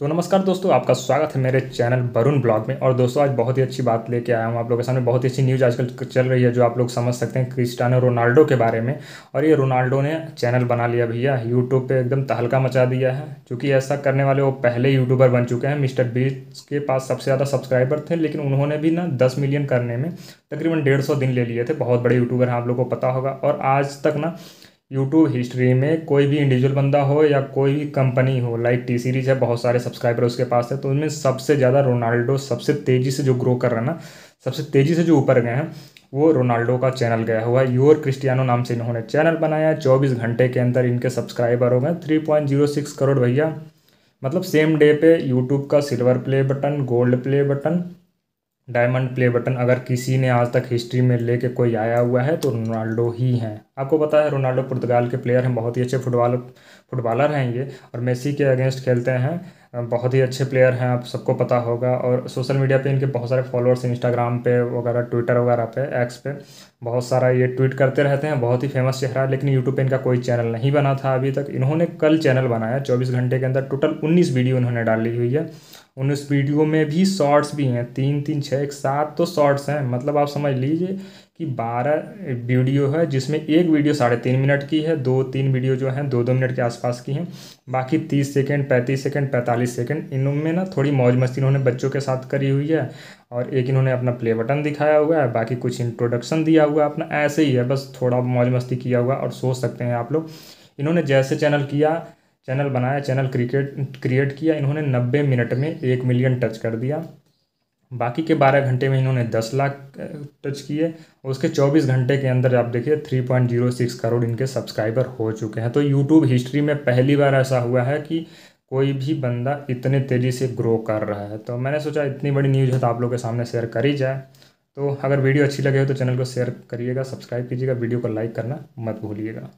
तो नमस्कार दोस्तों आपका स्वागत है मेरे चैनल वरुण ब्लॉग में और दोस्तों आज बहुत ही अच्छी बात लेके आया हूँ आप लोगों के सामने बहुत ही अच्छी न्यूज़ आजकल चल रही है जो आप लोग समझ सकते हैं क्रिस्टानो रोनाल्डो के बारे में और ये रोनाल्डो ने चैनल बना लिया भैया यूट्यूब पे एकदम तहलका मचा दिया है चूँकि ऐसा करने वाले वो पहले यूट्यूबर बन चुके हैं मिस्टर बीस के पास सबसे ज़्यादा सब्सक्राइबर थे लेकिन उन्होंने भी ना दस मिलियन करने में तकरीबन डेढ़ दिन ले लिए थे बहुत बड़े यूट्यूबर हैं आप लोग को पता होगा और आज तक ना यूट्यूब हिस्ट्री में कोई भी इंडिविजुअल बंदा हो या कोई भी कंपनी हो लाइक टी सीरीज है बहुत सारे सब्सक्राइबर उसके पास है तो उनमें सबसे ज़्यादा रोनाल्डो सबसे तेज़ी से जो ग्रो कर रहा है ना सबसे तेज़ी से जो ऊपर गए हैं वो रोनाल्डो का चैनल गया हुआ है योर क्रिस्टियानो नाम से इन्होंने चैनल बनाया चौबीस घंटे के अंदर इनके सब्सक्राइबर हो गए three point zero six crore भैया मतलब सेम डे पे यूट्यूब का silver play button gold play button diamond play button अगर किसी ने आज तक हिस्ट्री में लेके कोई आया हुआ है तो रोनाल्डो ही हैं आपको पता है रोनाल्डो पुर्तगाल के प्लेयर हैं बहुत ही अच्छे फुटबॉल फुटबॉलर हैं ये और मेसी के अगेंस्ट खेलते हैं बहुत ही अच्छे प्लेयर हैं आप सबको पता होगा और सोशल मीडिया पे इनके बहुत सारे फॉलोअर्स इंस्टाग्राम पे वगैरह ट्विटर वगैरह पे एक्स पे बहुत सारा ये ट्वीट करते रहते हैं बहुत ही फेमस चेहरा है लेकिन यूट्यूब पे इनका कोई चैनल नहीं बना था अभी तक इन्होंने कल चैनल बनाया चौबीस घंटे के अंदर टोटल उन्नीस वीडियो इन्होंने डाली हुई है उन्नीस वीडियो में भी शॉर्ट्स भी हैं तीन तीन छः एक सात तो शॉर्ट्स हैं मतलब आप समझ लीजिए कि बारह वीडियो है जिसमें एक वीडियो साढ़े तीन मिनट की है दो तीन वीडियो जो हैं दो दो मिनट के आसपास की हैं बाकी तीस सेकेंड पैंतीस सेकेंड पैंतालीस सेकेंड इनमें ना थोड़ी मौज मस्ती इन्होंने बच्चों के साथ करी हुई है और एक इन्होंने अपना प्ले बटन दिखाया हुआ है बाकी कुछ इंट्रोडक्शन दिया हुआ है अपना ऐसे ही है बस थोड़ा मौज मस्ती किया हुआ और सोच सकते हैं आप लोग इन्होंने जैसे चैनल किया चैनल बनाया चैनल क्रिकेट क्रिएट किया इन्होंने नब्बे मिनट में एक मिलियन टच कर दिया बाकी के बारह घंटे में इन्होंने दस लाख टच किए और उसके चौबीस घंटे के अंदर आप देखिए three point zero six crore इनके सब्सक्राइबर हो चुके हैं तो यूट्यूब हिस्ट्री में पहली बार ऐसा हुआ है कि कोई भी बंदा इतने तेज़ी से ग्रो कर रहा है तो मैंने सोचा इतनी बड़ी न्यूज़ है तो आप लोग के सामने शेयर करी जाए तो अगर वीडियो अच्छी लगे हो तो चैनल को शेयर करिएगा सब्सक्राइब कीजिएगा वीडियो को लाइक करना मत भूलिएगा